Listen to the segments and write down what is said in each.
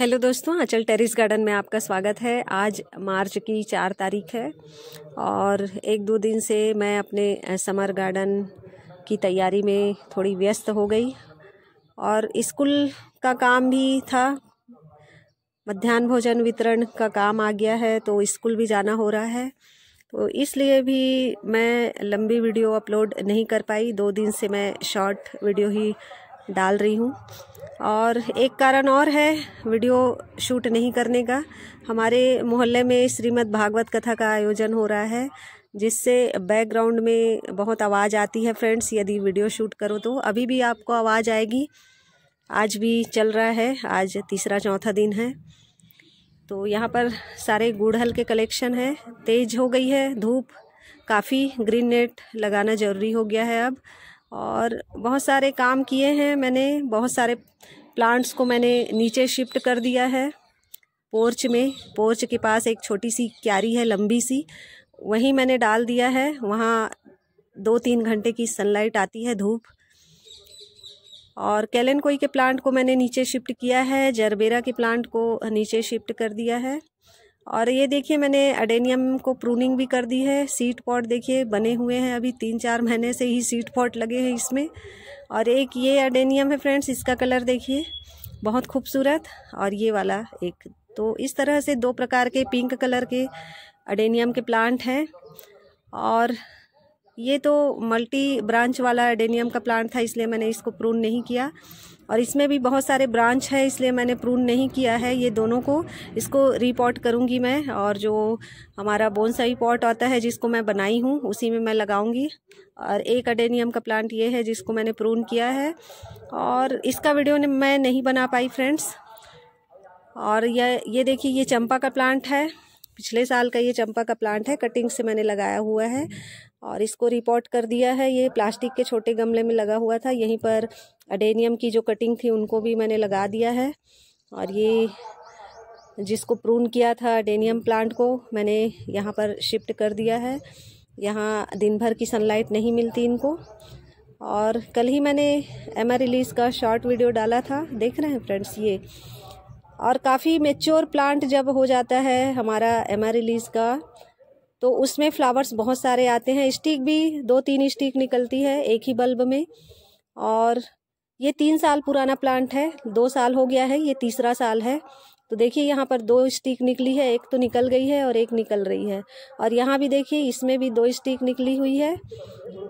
hello दोस्तों आंचल terrace garden में आपका स्वागत है आज मार्च की चार तारीख है और एक दो दिन से मैं अपने समर गार्डन की तैयारी में थोड़ी व्यस्त हो गई और स्कूल का काम भी था मध्यान्ह भोजन वितरण का काम आ गया है तो स्कूल भी जाना हो रहा है तो इसलिए भी मैं लंबी वीडियो अपलोड नहीं कर पाई दो दिन से मैं शॉर्ट वीडियो ही डाल रही हूँ और एक कारण और है वीडियो शूट नहीं करने का हमारे मोहल्ले में श्रीमद् भागवत कथा का आयोजन हो रहा है जिससे बैकग्राउंड में बहुत आवाज़ आती है फ्रेंड्स यदि वीडियो शूट करो तो अभी भी आपको आवाज़ आएगी आज भी चल रहा है आज तीसरा चौथा दिन है तो यहाँ पर सारे गुड़हल के कलेक्शन है तेज हो गई है धूप काफ़ी ग्रीन नेट लगाना ज़रूरी हो गया है अब और बहुत सारे काम किए हैं मैंने बहुत सारे प्लांट्स को मैंने नीचे शिफ्ट कर दिया है पोर्च में पोर्च के पास एक छोटी सी क्यारी है लंबी सी वहीं मैंने डाल दिया है वहाँ दो तीन घंटे की सनलाइट आती है धूप और कैलन कोई के प्लांट को मैंने नीचे शिफ्ट किया है जरबेरा के प्लांट को नीचे शिफ्ट कर दिया है और ये देखिए मैंने एडेनियम को प्रूनिंग भी कर दी है सीट पॉट देखिए बने हुए हैं अभी तीन चार महीने से ही सीट पॉट लगे हैं इसमें और एक ये एडेनियम है फ्रेंड्स इसका कलर देखिए बहुत खूबसूरत और ये वाला एक तो इस तरह से दो प्रकार के पिंक कलर के अडेनियम के प्लांट हैं और ये तो मल्टी ब्रांच वाला एडेनियम का प्लांट था इसलिए मैंने इसको प्रून नहीं किया और इसमें भी बहुत सारे ब्रांच है इसलिए मैंने प्रून नहीं किया है ये दोनों को इसको रिपोर्ट करूँगी मैं और जो हमारा बोनसाई पॉट आता है जिसको मैं बनाई हूँ उसी में मैं लगाऊंगी और एक अडेनियम का प्लांट ये है जिसको मैंने प्रून किया है और इसका वीडियो मैं नहीं बना पाई फ्रेंड्स और यह ये देखिए ये चंपा का प्लांट है पिछले साल का ये चंपा का प्लांट है कटिंग से मैंने लगाया हुआ है और इसको रिपोर्ट कर दिया है ये प्लास्टिक के छोटे गमले में लगा हुआ था यहीं पर अडेनियम की जो कटिंग थी उनको भी मैंने लगा दिया है और ये जिसको प्रून किया था अडेनियम प्लांट को मैंने यहाँ पर शिफ्ट कर दिया है यहाँ दिन भर की सनलाइट नहीं मिलती इनको और कल ही मैंने एम रिलीज़ का शॉर्ट वीडियो डाला था देख रहे हैं फ्रेंड्स ये और काफ़ी मेच्योर प्लांट जब हो जाता है हमारा एमारिलीज का तो उसमें फ्लावर्स बहुत सारे आते हैं स्टिक भी दो तीन स्टिक निकलती है एक ही बल्ब में और ये तीन साल पुराना प्लांट है दो साल हो गया है ये तीसरा साल है तो देखिए यहाँ पर दो स्टिक निकली है एक तो निकल गई है और एक निकल रही है और यहाँ भी देखिए इसमें भी दो स्टिक निकली हुई है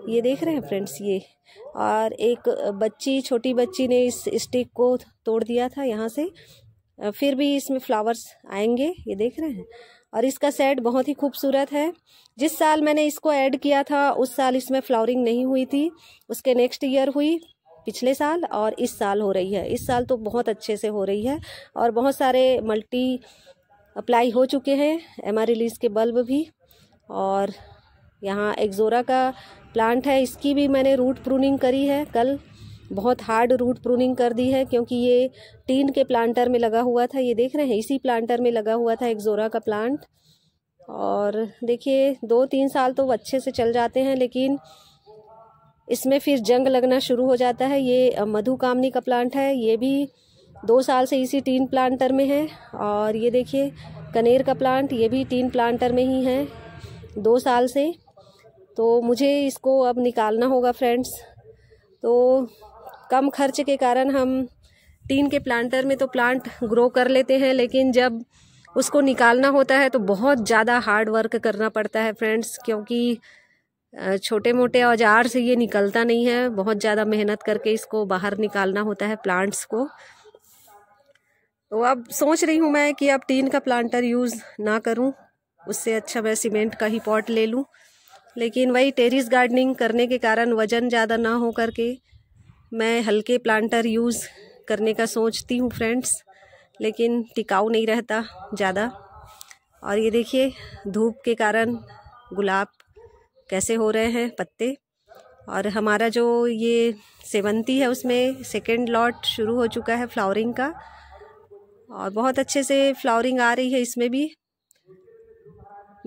ये देख रहे हैं फ्रेंड्स ये और एक बच्ची छोटी बच्ची ने इस स्टिक को तोड़ दिया था यहाँ से फिर भी इसमें फ्लावर्स आएंगे ये देख रहे हैं और इसका सेट बहुत ही खूबसूरत है जिस साल मैंने इसको ऐड किया था उस साल इसमें फ्लावरिंग नहीं हुई थी उसके नेक्स्ट ईयर हुई पिछले साल और इस साल हो रही है इस साल तो बहुत अच्छे से हो रही है और बहुत सारे मल्टी अप्लाई हो चुके हैं एम रिलीज के बल्ब भी और यहाँ एक्जोरा का प्लांट है इसकी भी मैंने रूट प्रूनिंग करी है कल बहुत हार्ड रूट प्रूनिंग कर दी है क्योंकि ये टीन के प्लांटर में लगा हुआ था ये देख रहे हैं इसी प्लांटर में लगा हुआ था एक्जोरा का प्लांट और देखिए दो तीन साल तो अच्छे से चल जाते हैं लेकिन इसमें फिर जंग लगना शुरू हो जाता है ये मधुकामनी का प्लांट है ये भी दो साल से इसी टीन प्लांटर में है और ये देखिए कनेर का प्लांट ये भी टीन प्लांटर में ही है दो साल से तो मुझे इसको अब निकालना होगा फ्रेंड्स तो कम खर्च के कारण हम टीन के प्लांटर में तो प्लांट ग्रो कर लेते हैं लेकिन जब उसको निकालना होता है तो बहुत ज़्यादा हार्ड वर्क करना पड़ता है फ्रेंड्स क्योंकि छोटे मोटे औजार से ये निकलता नहीं है बहुत ज़्यादा मेहनत करके इसको बाहर निकालना होता है प्लांट्स को तो अब सोच रही हूँ मैं कि अब टीन का प्लांटर यूज़ ना करूँ उससे अच्छा मैं सीमेंट का ही पॉट ले लूँ लेकिन वही टेरिस गार्डनिंग करने के कारण वज़न ज़्यादा ना हो करके मैं हल्के प्लांटर यूज़ करने का सोचती हूँ फ्रेंड्स लेकिन टिकाऊ नहीं रहता ज़्यादा और ये देखिए धूप के कारण गुलाब कैसे हो रहे हैं पत्ते और हमारा जो ये सेवंती है उसमें सेकेंड लॉट शुरू हो चुका है फ्लावरिंग का और बहुत अच्छे से फ्लावरिंग आ रही है इसमें भी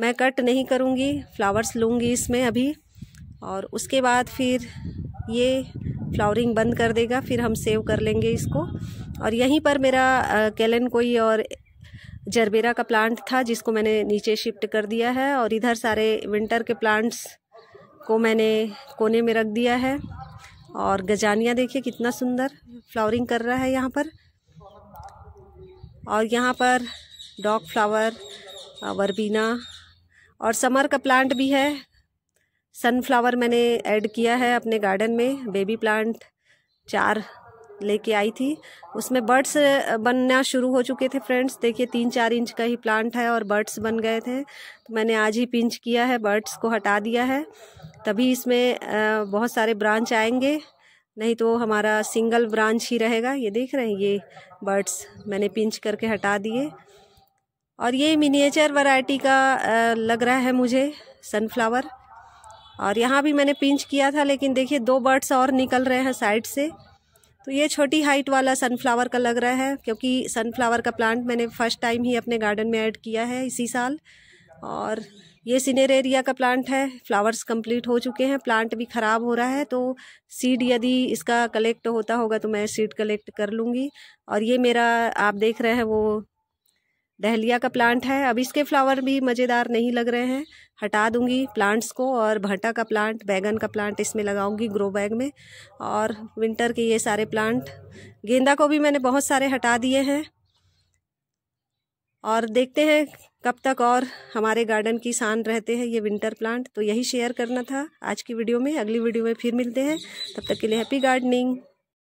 मैं कट नहीं करूँगी फ्लावर्स लूँगी इसमें अभी और उसके बाद फिर ये फ्लावरिंग बंद कर देगा फिर हम सेव कर लेंगे इसको और यहीं पर मेरा कैलन कोई और जरबेरा का प्लांट था जिसको मैंने नीचे शिफ्ट कर दिया है और इधर सारे विंटर के प्लांट्स को मैंने कोने में रख दिया है और गजानिया देखिए कितना सुंदर फ्लावरिंग कर रहा है यहाँ पर और यहाँ पर डॉग फ्लावर वर्बीना और समर का प्लांट भी है सनफ्लावर मैंने ऐड किया है अपने गार्डन में बेबी प्लांट चार लेके आई थी उसमें बर्ड्स बनना शुरू हो चुके थे फ्रेंड्स देखिए तीन चार इंच का ही प्लांट है और बर्ड्स बन गए थे तो मैंने आज ही पिंच किया है बर्ड्स को हटा दिया है तभी इसमें बहुत सारे ब्रांच आएंगे नहीं तो हमारा सिंगल ब्रांच ही रहेगा ये देख रहे हैं ये बर्ड्स मैंने पिंच करके हटा दिए और ये मिनिएचर वैरायटी का लग रहा है मुझे सनफ्लावर और यहाँ भी मैंने पिंच किया था लेकिन देखिए दो बर्ड्स और निकल रहे हैं साइड से तो ये छोटी हाइट वाला सनफ्लावर का लग रहा है क्योंकि सनफ्लावर का प्लांट मैंने फ़र्स्ट टाइम ही अपने गार्डन में ऐड किया है इसी साल और ये एरिया का प्लांट है फ्लावर्स कंप्लीट हो चुके हैं प्लांट भी ख़राब हो रहा है तो सीड यदि इसका कलेक्ट होता होगा तो मैं सीड कलेक्ट कर लूँगी और ये मेरा आप देख रहे हैं वो डहलिया का प्लांट है अब इसके फ्लावर भी मज़ेदार नहीं लग रहे हैं हटा दूंगी प्लांट्स को और भट्टा का प्लांट बैगन का प्लांट इसमें लगाऊंगी ग्रो बैग में और विंटर के ये सारे प्लांट गेंदा को भी मैंने बहुत सारे हटा दिए हैं और देखते हैं कब तक और हमारे गार्डन की शान रहते हैं ये विंटर प्लांट तो यही शेयर करना था आज की वीडियो में अगली वीडियो में फिर मिलते हैं तब तक के लिए हैप्पी गार्डनिंग